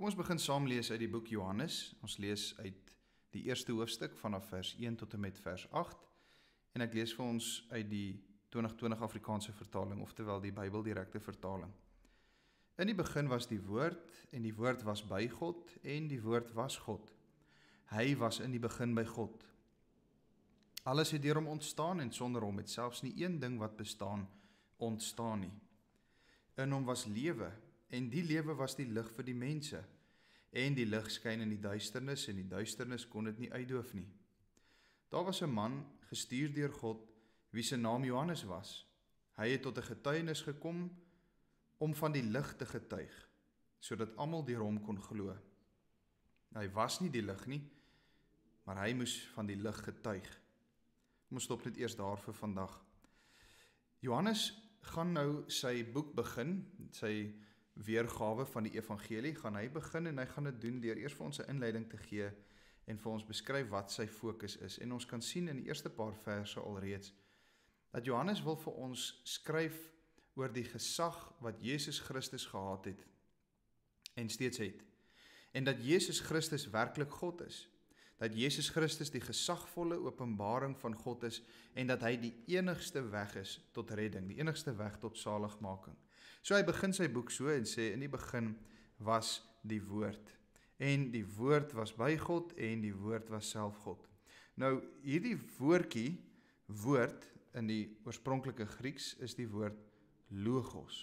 Kom ons begin saam lees uit die boek Johannes. Ons lees uit die eerste hoofstuk vanaf vers 1 tot en met vers 8. En ek lees vir ons uit die 2020 Afrikaanse vertaling, oftelwel die Bybel direkte vertaling. In die begin was die woord en die woord was by God en die woord was God. Hy was in die begin by God. Alles het deur hom ontstaan en sonder hom het selfs nie een ding wat bestaan ontstaan nie. In hom was lewe en die lewe was die lig vir die mense. En die lig skyn in die duisternis en die duisternis kon dit nie uitdoof nie. Daar was 'n man gestuur deur God wie se naam Johannes was. Hy het tot 'n getuienis gekom om van die lig te getuig sodat almal deur hom kon glo. Hy was nie die lig nie, maar hy moes van die lig getuig. Kom ons stop net eers daar vir vandag. Johannes gaan nou sy boek begin, sy weergawe van die evangelie gaan hy begin en hy gaan dit doen deur eers vir ons 'n inleiding te gee en vir ons beskryf wat sy fokus is. En ons kan sien in die eerste paar verse alreeds dat Johannes wil vir ons skryf oor die gesag wat Jesus Christus gehad het en steeds het en dat Jesus Christus werklik God is dat Jesus Christus die gesagvolle openbaring van God is en dat hy die enigste weg is tot redding, die enigste weg tot saligmaking. So hy begin sy boek so en sê in die begin was die woord en die woord was by God en die woord was self God. Nou hierdie woordjie woord in die oorspronklike Grieks is die woord logos.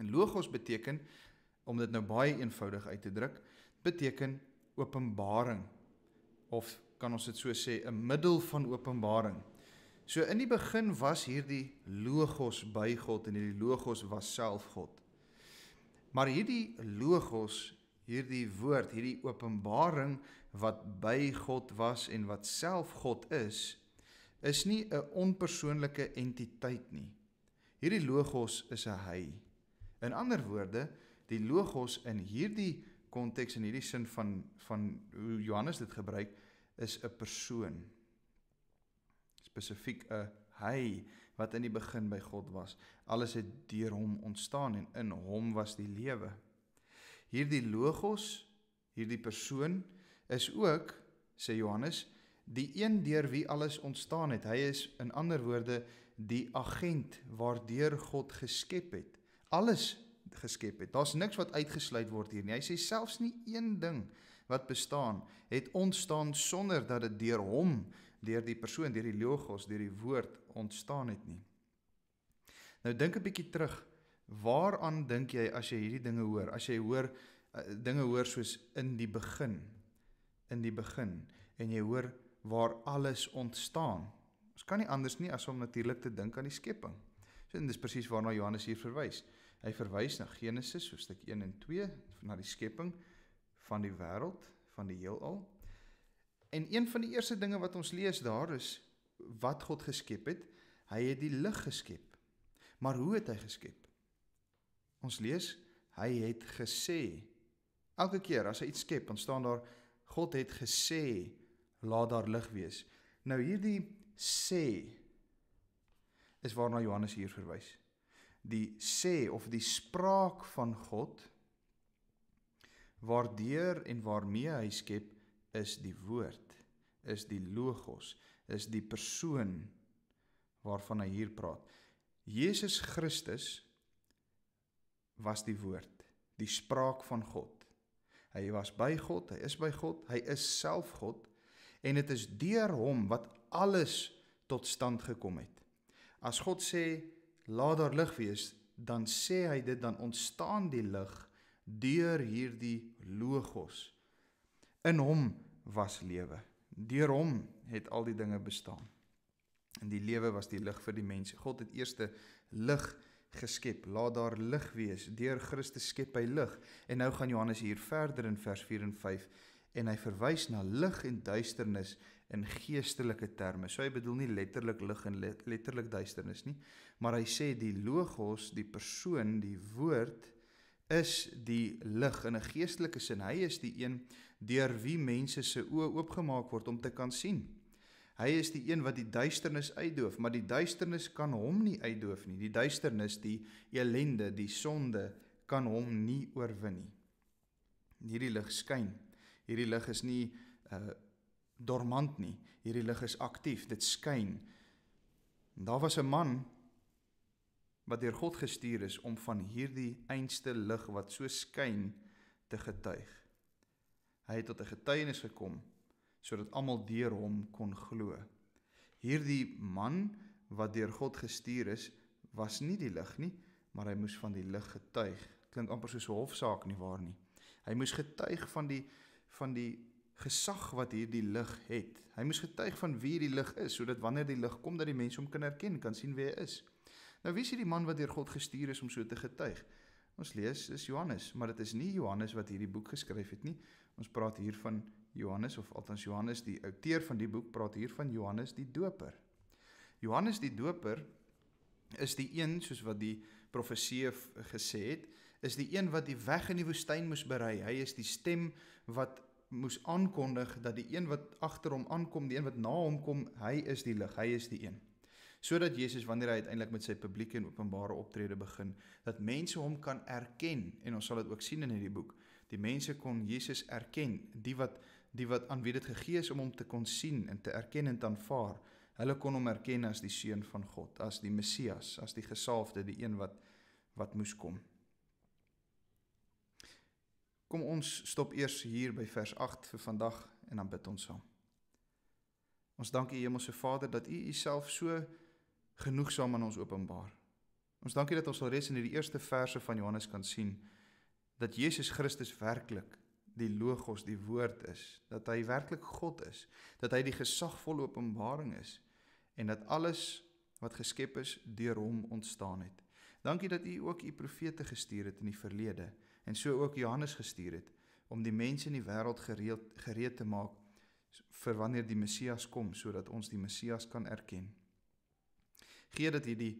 En logos beteken om dit nou baie eenvoudig uit te druk, beteken openbaring of kan ons dit so sê 'n middel van openbaring. So in die begin was hierdie logos by God en hierdie logos was self God. Maar hierdie logos, hierdie woord, hierdie openbaring wat by God was en wat self God is, is nie 'n onpersoonlike entiteit nie. Hierdie logos is 'n hy. In ander woorde, die logos in hierdie konteks en hierdie sin van van hoe Johannes dit gebruik is 'n persoon spesifiek 'n hy wat in die begin by God was. Alles het deur hom ontstaan en in hom was die lewe. Hierdie logos, hierdie persoon is ook, sê Johannes, die een deur wie alles ontstaan het. Hy is in ander woorde die agent waardeur God geskep het. Alles geskep het. Daar's niks wat uitgesluit word hier nie. Hy sê selfs nie een ding wat bestaan het ontstaan sonder dat dit deur hom deur die persoon, deur die logos, deur die woord ontstaan het nie. Nou dink 'n bietjie terug. Waaraan dink jy as jy hierdie dinge hoor? As jy hoor uh, dinge hoor soos in die begin, in die begin en jy hoor waar alles ontstaan. Ons kan nie anders nie as om natuurlik te dink aan die skepping. So en dis presies waarna Johannes hier verwys. Hy verwys na Genesis hoofstuk 1 en 2 na die skepping van die wêreld, van die heelal En een van die eerste dinge wat ons lees daar is wat God geskep het. Hy het die lig geskep. Maar hoe het hy geskep? Ons lees hy het gesê. Elke keer as hy iets skep, dan staan daar God het gesê laat daar lig wees. Nou hierdie sê is waarna Johannes hier verwys. Die sê of die spraak van God waardeur en waarmee hy skep is die woord, is die logos, is die persoon waarvan hy hier praat. Jesus Christus was die woord, die spraak van God. Hy was by God, hy is by God, hy is self God en dit is deur hom wat alles tot stand gekom het. As God sê laat daar lig wees, dan sê hy dit dan ontstaan die lig deur hierdie logos. In hom was lewe. Deur hom het al die dinge bestaan. En die lewe was die lig vir die mense. God het eerste lig geskep. Laat daar lig wees. Deur Christus skep hy lig. En nou gaan Johannes hier verder in vers 4 en 5 en hy verwys na lig en duisternis in geestelike terme. So hy bedoel nie letterlik lig en letterlik duisternis nie, maar hy sê die logos, die persoon, die woord is die lig in 'n geestelike sin. Hy is die een deur wie mense se oë oopgemaak word om te kan sien. Hy is die een wat die duisternis uitdoof, maar die duisternis kan hom nie uitdoof nie. Die duisternis, die elende, die sonde kan hom nie oorwin nie. Hierdie lig skyn. Hierdie lig is nie uh dormant nie. Hierdie lig is aktief. Dit skyn. En daar was 'n man wat deur God gestuur is om van hierdie einste lig wat so skyn te getuig. Hy het tot 'n getuienis gekom sodat almal deur hom kon glo. Hierdie man wat deur God gestuur is, was nie die lig nie, maar hy moes van die lig getuig. Klink amper soos 'n hofsaak nie waar nie. Hy moes getuig van die van die gesag wat hierdie lig het. Hy moes getuig van wie hierdie lig is sodat wanneer die lig kom dat die mense hom kan herken, kan sien wie hy is. Nou wie is hierdie man wat deur God gestuur is om so te getuig? Ons lees is Johannes, maar dit is nie Johannes wat hierdie boek geskryf het nie. Ons praat hier van Johannes of althans Johannes die outeur van die boek praat hier van Johannes die Doper. Johannes die Doper is die een soos wat die profeseë gesê het, is die een wat die weg in die woestyn moes berei. Hy is die stem wat moes aankondig dat die een wat agter hom aankom, die een wat na hom kom, hy is die lig, hy is die een sodat Jesus wanneer hy uiteindelik met sy publieke en openbare optrede begin, dat mense hom kan erken en ons sal dit ook sien in hierdie boek. Die mense kon Jesus erken, die wat die wat aan wie dit gegee is om hom te kon sien en te erken en te aanvaar. Hulle kon hom erken as die seun van God, as die Messias, as die gesalfde, die een wat wat moes kom. Kom ons stop eers hier by vers 8 vir vandag en dan bid ons saam. Ons dankie Hemelse Vader dat U Uself so genoegsaam aan ons openbaar. Ons dankie dat ons alreeds in hierdie eerste verse van Johannes kan sien dat Jesus Christus werklik die Logos, die woord is, dat hy werklik God is, dat hy die gesagvolle openbaring is en dat alles wat geskep is deur hom ontstaan het. Dankie dat u ook u profete gestuur het in die verlede en so ook Johannes gestuur het om die mense in die wêreld gereed gereed te maak vir wanneer die Messias kom sodat ons die Messias kan erken gee dat hierdie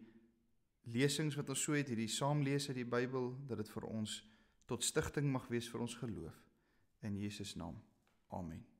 lesings wat ons so het, hierdie saamlees uit die Bybel, dat dit vir ons tot stigting mag wees vir ons geloof in Jesus naam. Amen.